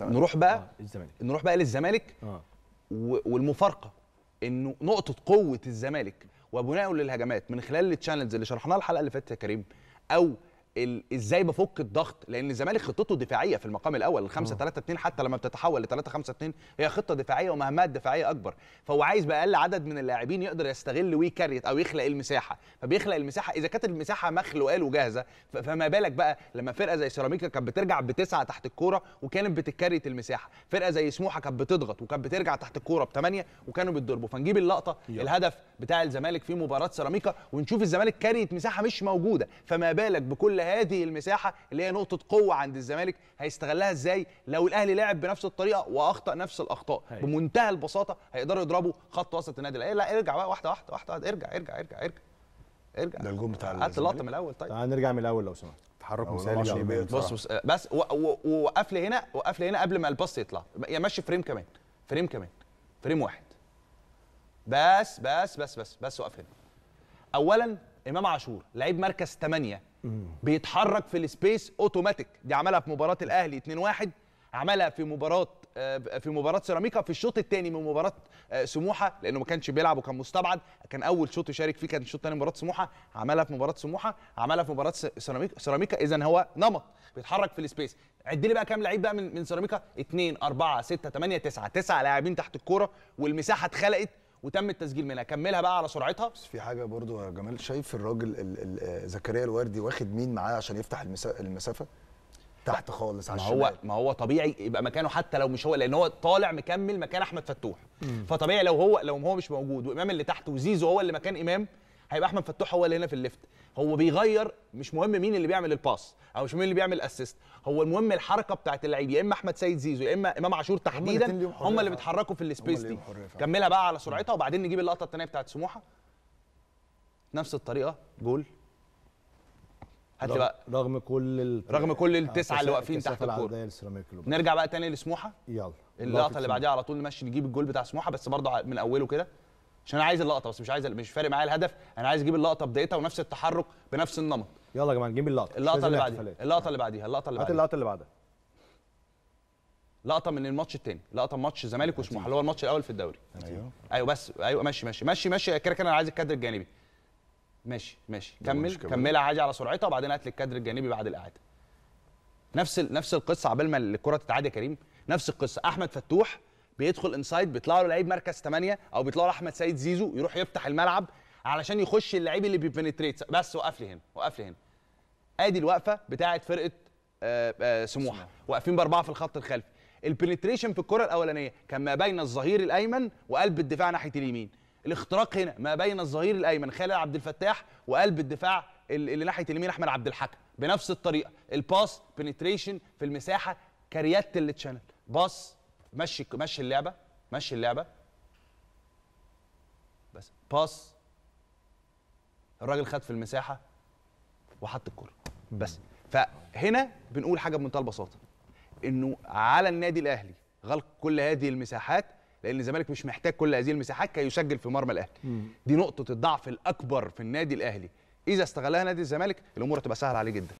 طبعا. نروح بقى آه. الزمالك نروح بقى للزمالك آه. والمفارقه انه نقطه قوه الزمالك وبناءه للهجمات من خلال التشانلز اللي شرحناها الحلقه اللي فاتت يا كريم او ازاي بفك الضغط لان الزمالك خطته دفاعيه في المقام الاول ال 5 3 2 حتى لما بتتحول ل 3 5 2 هي خطه دفاعيه ومهمات دفاعيه اكبر فهو عايز باقل عدد من اللاعبين يقدر يستغل ويكريت او يخلق المساحه فبيخلق المساحه اذا كانت المساحه مخلوقه وجاهزه فما بالك بقى لما فرقه زي سيراميكا كانت بترجع بتسعه تحت الكوره وكانت بتكريت المساحه فرقه زي سموحه كانت بتضغط وكانت بترجع تحت الكوره بثمانيه وكانوا بيتضربوا فنجيب اللقطه يو. الهدف بتاع الزمالك في مباراه سيراميكا ونشوف الزمالك كريت مساحه مش موجوده فما بالك بكل هذه المساحه اللي هي نقطه قوه عند الزمالك هيستغلها ازاي لو الاهلي لعب بنفس الطريقه واخطا نفس الاخطاء هي. بمنتهى البساطه هيقدروا يضربوا خط وسط النادي الاهلي لا ارجع بقى واحده واحده واحده, واحدة. ارجع ارجع ارجع ارجع ارجع ده الجون بتاع هات اللقطه من الاول طيب تعال نرجع من الاول لو سمحت تحرك مثالي بص بص بس وقف لي هنا وقف لي هنا قبل ما الباص يطلع يا ماشي فريم كمان فريم كمان فريم واحد بس بس بس بس بس وقف هنا اولا امام عاشور لعيب مركز 8 بيتحرك في السبيس اوتوماتيك دي عملها في مباراه الاهلي 2-1 عملها في مباراه آه، في مباراه سيراميكا في الشوط الثاني من مباراه آه، سموحه لانه ما كانش بيلعب وكان مستبعد كان اول شوط يشارك فيه كان الشوط الثاني مباراه سموحه عملها في مباراه سموحه عملها في مباراه سيراميكا سيراميكا اذا هو نمط بيتحرك في السبيس عد لي بقى كام لعيب بقى من من سيراميكا 2 4 6 8 9 9 لاعبين تحت الكوره والمساحه اتخلقت وتم التسجيل منها كملها بقى على سرعتها بس في حاجه برضو يا جمال شايف الراجل آه، زكريا الوردي واخد مين معاه عشان يفتح المسافه تحت خالص ما هو ما هو طبيعي يبقى مكانه حتى لو مش هو لان هو طالع مكمل مكان احمد فتوح مم. فطبيعي لو هو لو هو مش موجود وامام اللي تحت وزيزو هو اللي مكان امام هيبقى احمد فتوح هو اللي هنا في الليفت هو بيغير مش مهم مين اللي بيعمل الباس او مش مين اللي بيعمل اسيست هو المهم الحركه بتاعت اللعيب يا اما احمد سيد زيزو يا اما امام عاشور تحديدا هم اللي بيتحركوا في السبيس دي كملها بقى على سرعتها وبعدين نجيب اللقطه الثانيه بتاعت سموحه نفس الطريقه جول هات بقى رغم كل ال... رغم كل آه، التسعه اللي واقفين تحت الكوره نرجع بقى تاني لسموحه يلا اللقطه اللي بعديها على طول نمشي نجيب الجول بتاع سموحه بس برضه من اوله كده عشان انا عايز اللقطه بس مش عايز مش فارق معايا الهدف انا عايز اجيب اللقطه بدايتها ونفس التحرك بنفس النمط يلا يا جماعه نجيب اللقطه اللقطه اللي بعديها اللقطه اللي بعديها اللقطه اللي بعديها هات اللقطه اللي بعدها لقطه من الماتش الثاني لقطه ماتش الزمالك وسموحه اللي هو الماتش الاول في الدوري ايوه ايوه بس ايوه ماشي ماشي ماشي ماشي كده كده انا عايز الكادر الجانبي ماشي ماشي كمل كملها عادي على سرعتها وبعدين هات لي الكادر الجانبي بعد الاعاده نفس نفس القصه قبل ما الكره تتعاد يا كريم نفس القصه احمد فتوح بيدخل انسايد بيطلع له لعيب مركز 8 او بيطلع له احمد سيد زيزو يروح يفتح الملعب علشان يخش اللعيب اللي بيبنتريت بس وقف لي هنا وقف لي هنا ادي الوقفه بتاعه فرقه آآ آه، آآ آه، سموحه واقفين باربعه في الخط الخلفي البنتريشن في الكره الاولانيه كان ما بين الظهير الايمن وقلب الدفاع ناحيه اليمين الاختراق هنا ما بين الظهير الايمن خالد عبد الفتاح وقلب الدفاع اللي ناحيه اليمين احمد عبد الحكم بنفس الطريقه الباس بنتريشن في المساحه كريات التشانل باص مشي مشي اللعبه مشي اللعبه بس باس الراجل خد في المساحه وحط الكره بس فهنا بنقول حاجه بمنتهى البساطه انه على النادي الاهلي غلق كل هذه المساحات لان الزمالك مش محتاج كل هذه المساحات كي يسجل في مرمى الاهلي دي نقطه الضعف الاكبر في النادي الاهلي اذا استغلها نادي الزمالك الامور هتبقى سهله عليه جدا